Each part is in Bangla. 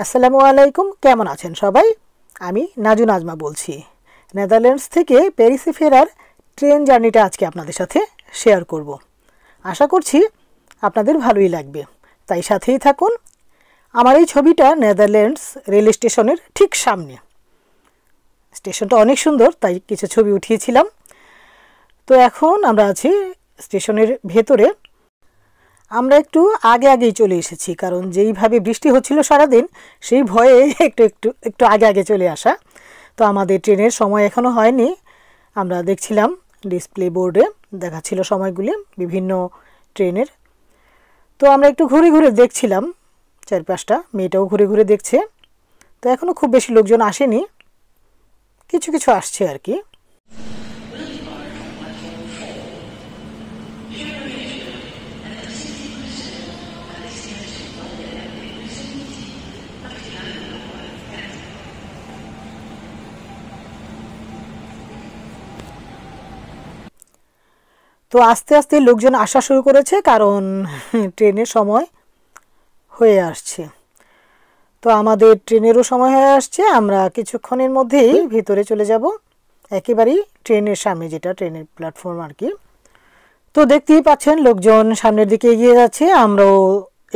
আসসালামু আলাইকুম কেমন আছেন সবাই আমি নাজু নাজমা বলছি নেদারল্যান্ডস থেকে প্যারিসে ফেরার ট্রেন জার্নিটা আজকে আপনাদের সাথে শেয়ার করব আশা করছি আপনাদের ভালোই লাগবে তাই সাথেই থাকুন আমার এই ছবিটা নেদারল্যান্ডস রেল স্টেশনের ঠিক সামনে স্টেশনটা অনেক সুন্দর তাই কিছু ছবি উঠিয়েছিলাম তো এখন আমরা আছি স্টেশনের ভেতরে আমরা একটু আগে আগেই চলে এসেছি কারণ যেইভাবে বৃষ্টি হচ্ছিল সারাদিন সেই ভয়ে একটু একটু একটু আগে আগে চলে আসা তো আমাদের ট্রেনের সময় এখনও হয়নি আমরা দেখছিলাম ডিসপ্লে বোর্ডে দেখাচ্ছিল সময়গুলি বিভিন্ন ট্রেনের তো আমরা একটু ঘুরে ঘুরে দেখছিলাম চারপাশটা মেয়েটাও ঘুরে ঘুরে দেখছে তো এখনও খুব বেশি লোকজন আসেনি কিছু কিছু আসছে আর কি তো আস্তে আস্তে লোকজন আসা শুরু করেছে কারণ ট্রেনের সময় হয়ে আসছে তো আমাদের ট্রেনেরও সময় হয়ে আসছে আমরা কিছুক্ষণের মধ্যেই ভিতরে চলে যাব একেবারেই ট্রেনের সামনে যেটা ট্রেনের প্ল্যাটফর্ম আর কি তো দেখতেই পাচ্ছেন লোকজন সামনের দিকে এগিয়ে যাচ্ছে আমরাও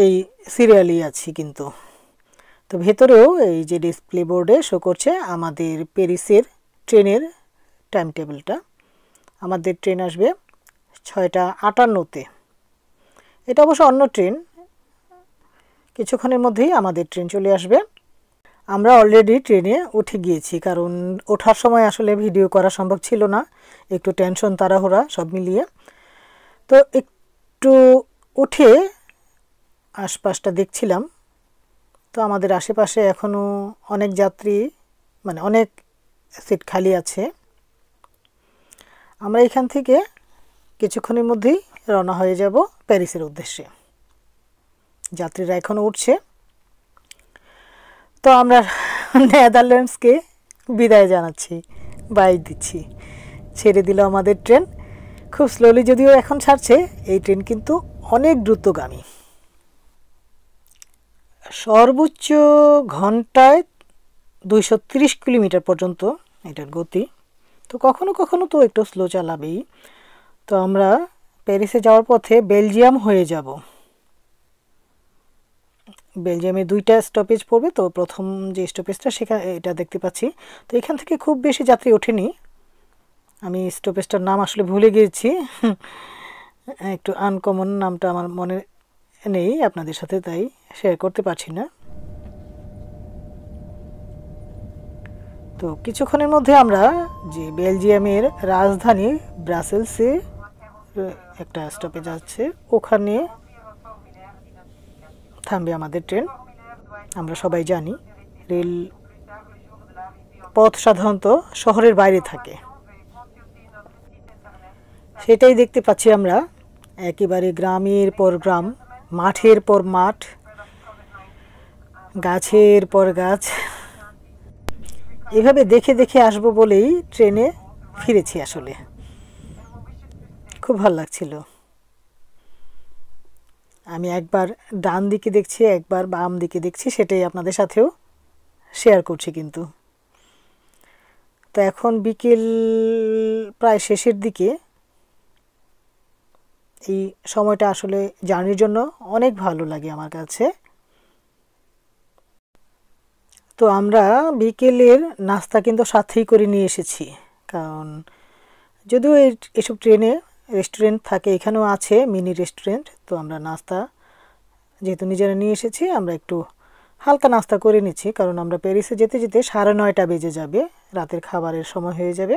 এই সিরিয়ালই আছি কিন্তু তো ভেতরেও এই যে ডিসপ্লে বোর্ডে শো করছে আমাদের প্যারিসের ট্রেনের টাইম টেবিলটা আমাদের ট্রেন আসবে ছয়টা আটান্নতে এটা অবশ্য অন্য ট্রেন কিছুক্ষণের মধ্যেই আমাদের ট্রেন চলে আসবে আমরা অলরেডি ট্রেনে উঠে গিয়েছি কারণ ওঠার সময় আসলে ভিডিও করা সম্ভব ছিল না একটু টেনশন তাড়াহুড়া সব মিলিয়ে তো একটু উঠে আশপাশটা দেখছিলাম তো আমাদের আশেপাশে এখনও অনেক যাত্রী মানে অনেক সিট খালি আছে আমরা এখান থেকে কিছুক্ষণের মধ্যেই রওনা হয়ে যাব প্যারিসের উদ্দেশ্যে যাত্রীরা এখনও উঠছে তো আমরা নেদারল্যান্ডসকে বিদায় জানাচ্ছি বাই দিচ্ছি ছেড়ে দিল আমাদের ট্রেন খুব স্লোলি যদিও এখন ছাড়ছে এই ট্রেন কিন্তু অনেক দ্রুতগামী সর্বোচ্চ ঘন্টায় দুইশো কিলোমিটার পর্যন্ত এটার গতি তো কখনো কখনো তো একটু স্লো চালাবেই তো আমরা প্যারিসে যাওয়ার পথে বেলজিয়াম হয়ে যাব বেলজিয়ামে দুইটা স্টপেজ পড়বে তো প্রথম যে স্টপেজটা সেখানে এটা দেখতে পাচ্ছি তো এখান থেকে খুব বেশি যাত্রী ওঠেনি আমি স্টপেজটার নাম আসলে ভুলে গিয়েছি একটু আনকমন নামটা আমার মনে নেই আপনাদের সাথে তাই শেয়ার করতে পারছি না তো কিছুক্ষণের মধ্যে আমরা যে বেলজিয়ামের রাজধানী ব্রাসেলসে একটা স্টপেজ আছে ওখানে থামবে আমাদের ট্রেন আমরা সবাই জানি রেল পথ সাধারণত শহরের বাইরে থাকে সেটাই দেখতে পাচ্ছি আমরা একেবারে গ্রামের পর গ্রাম মাঠের পর মাঠ গাছের পর গাছ এভাবে দেখে দেখে আসবো বলেই ট্রেনে ফিরেছি আসলে খুব ভালো লাগছিল আমি একবার ডান দিকে দেখছি একবার বাম দিকে দেখছি সেটাই আপনাদের সাথেও শেয়ার করছি কিন্তু তো এখন বিকেল প্রায় শেষের দিকে এই সময়টা আসলে জার্নির জন্য অনেক ভালো লাগে আমার কাছে তো আমরা বিকেলের নাস্তা কিন্তু সাথেই করে নিয়ে এসেছি কারণ যদিও এসব ট্রেনে রেস্টুরেন্ট থাকে এখানেও আছে মিনি রেস্টুরেন্ট তো আমরা নাস্তা যেহেতু নিজেরা নিয়ে এসেছি আমরা একটু হালকা নাস্তা করে নিচ্ছি কারণ আমরা প্যারিসে যেতে যেতে সাড়ে নয়টা বেজে যাবে রাতের খাবারের সময় হয়ে যাবে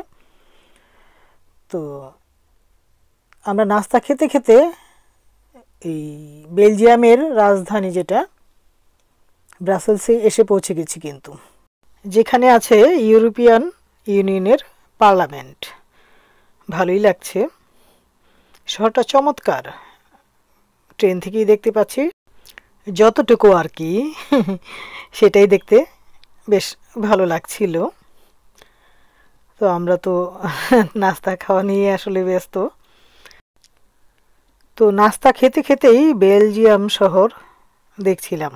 তো আমরা নাস্তা খেতে খেতে এই বেলজিয়ামের রাজধানী যেটা ব্রাসেলসে এসে পৌঁছে গেছি কিন্তু যেখানে আছে ইউরোপিয়ান ইউনিয়নের পার্লামেন্ট ভালোই লাগছে শহরটা চমৎকার ট্রেন থেকেই দেখতে পাচ্ছি যতটুকু আর কি সেটাই দেখতে বেশ ভালো লাগছিল তো আমরা তো নাস্তা খাওয়া নিয়ে আসলে ব্যস্ত তো নাস্তা খেতে খেতেই বেলজিয়াম শহর দেখছিলাম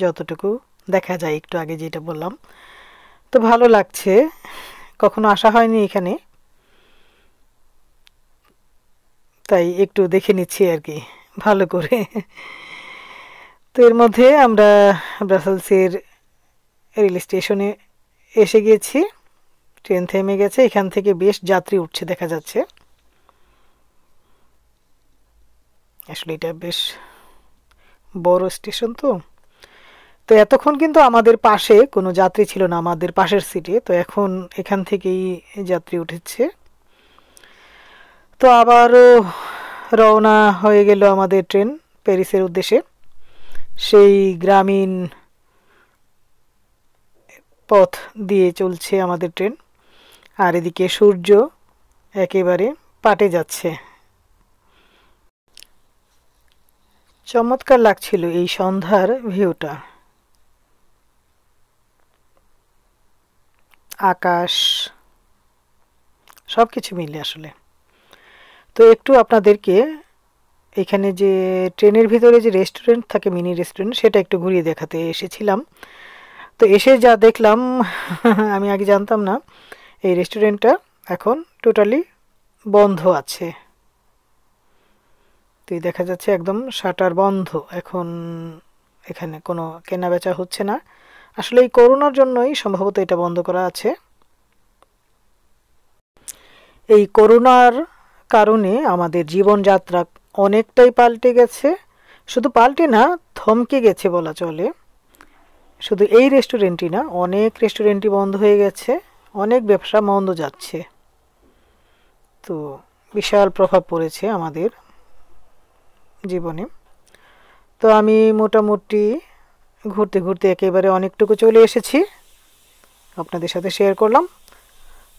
যতটুকু দেখা যায় একটু আগে যেটা বললাম তো ভালো লাগছে কখনো আসা হয়নি এখানে তাই একটু দেখে নিচ্ছি আর কি ভালো করে তো এর মধ্যে আমরা ব্রাসেলসের রেল স্টেশনে এসে গিয়েছি ট্রেন থেমে গেছে এখান থেকে বেশ যাত্রী উঠছে দেখা যাচ্ছে আসলে এটা বেশ বড় স্টেশন তো তো এতক্ষণ কিন্তু আমাদের পাশে কোনো যাত্রী ছিল না আমাদের পাশের সিটে তো এখন এখান থেকেই যাত্রী উঠেছে তো আবারও রওনা হয়ে গেল আমাদের ট্রেন প্যারিসের উদ্দেশ্যে সেই গ্রামীণ পথ দিয়ে চলছে আমাদের ট্রেন আর এদিকে সূর্য একেবারে পাটে যাচ্ছে চমৎকার লাগছিল এই সন্ধ্যার ভিউটা আকাশ সব কিছু মিলে আসলে তো একটু আপনাদেরকে এখানে যে ট্রেনের ভিতরে যে রেস্টুরেন্ট থাকে মিনি রেস্টুরেন্ট সেটা একটু ঘুরিয়ে দেখাতে এসেছিলাম তো এসে যা দেখলাম আমি আগে জানতাম না এই রেস্টুরেন্টটা এখন টোটালি বন্ধ আছে তো দেখা যাচ্ছে একদম শাটার বন্ধ এখন এখানে কোনো কেনা বেচা হচ্ছে না আসলে এই করোনার জন্যই সম্ভবত এটা বন্ধ করা আছে এই করোনার কারণে আমাদের জীবনযাত্রা অনেকটাই পাল্টে গেছে শুধু পাল্টে না থমকে গেছে বলা চলে শুধু এই রেস্টুরেন্টই না অনেক রেস্টুরেন্টই বন্ধ হয়ে গেছে অনেক ব্যবসা মন্দ যাচ্ছে তো বিশাল প্রভাব পড়েছে আমাদের জীবনে তো আমি মোটামুটি ঘুরতে ঘুরতে একেবারে অনেকটুকু চলে এসেছি আপনাদের সাথে শেয়ার করলাম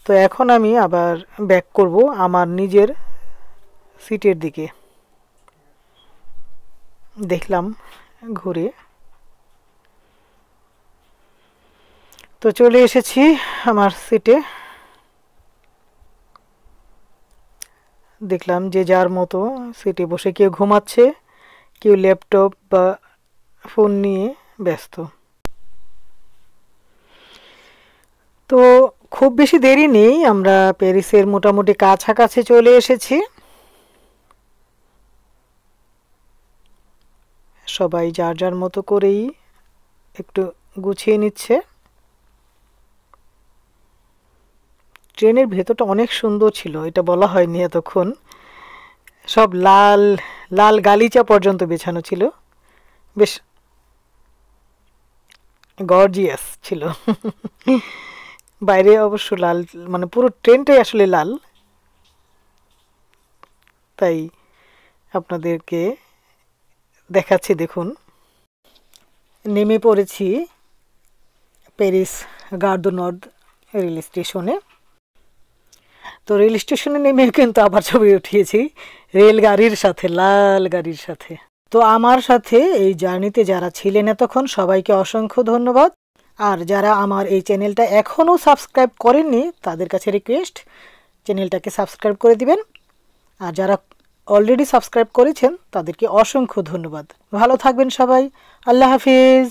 তো এখন আমি আবার ব্যাক করব আমার নিজের সিটের দিকে দেখলাম ঘুরে তো চলে এসেছি আমার সিটে দেখলাম যে যার মতো সিটে বসে কেউ ঘুমাচ্ছে কেউ ল্যাপটপ বা ফোন নিয়ে ব্যস্ত তো খুব বেশি দেরি নেই আমরা প্যারিসের মোটামুটি কাছাকাছি চলে এসেছি সবাই যার যার মতো করেই একটু গুছিয়ে নিচ্ছে ট্রেনের ভেতরটা অনেক সুন্দর ছিল এটা বলা হয়নি এতক্ষণ সব লাল লাল গালিচা পর্যন্ত বেছানো ছিল বেশ গর্জিয়াস ছিল বাইরে অবশ্য লাল মানে পুরো ট্রেনটাই আসলে লাল তাই আপনাদেরকে দেখাচ্ছি দেখুন নেমে পড়েছি প্যারিস গার্দো নর্দ রেল স্টেশনে তো রেল স্টেশনে নেমে কিন্তু আবার ছবি উঠিয়েছি রেলগাড়ির সাথে লাল গাড়ির সাথে তো আমার সাথে এই জার্নিতে যারা ছিলেন এতক্ষণ সবাইকে অসংখ্য ধন্যবাদ আর যারা আমার এই চ্যানেলটা এখনও সাবস্ক্রাইব করেননি তাদের কাছে রিকোয়েস্ট চ্যানেলটাকে সাবস্ক্রাইব করে দিবেন আর যারা অলরেডি সাবস্ক্রাইব করেছেন তাদেরকে অসংখ্য ধন্যবাদ ভালো থাকবেন সবাই আল্লাহ হাফিজ